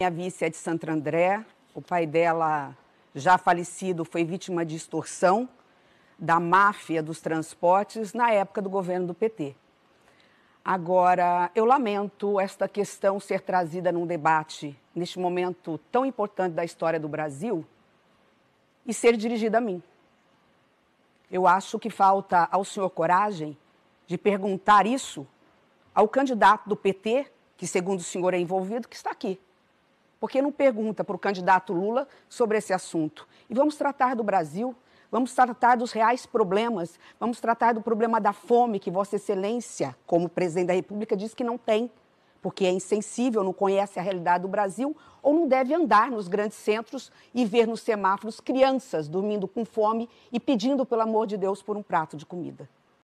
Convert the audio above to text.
Minha vice é de Santo André, o pai dela, já falecido, foi vítima de extorsão da máfia dos transportes na época do governo do PT. Agora, eu lamento esta questão ser trazida num debate neste momento tão importante da história do Brasil e ser dirigida a mim. Eu acho que falta ao senhor coragem de perguntar isso ao candidato do PT, que segundo o senhor é envolvido, que está aqui porque não pergunta para o candidato Lula sobre esse assunto. E vamos tratar do Brasil, vamos tratar dos reais problemas, vamos tratar do problema da fome, que Vossa Excelência, como presidente da República, diz que não tem, porque é insensível, não conhece a realidade do Brasil ou não deve andar nos grandes centros e ver nos semáforos crianças dormindo com fome e pedindo, pelo amor de Deus, por um prato de comida.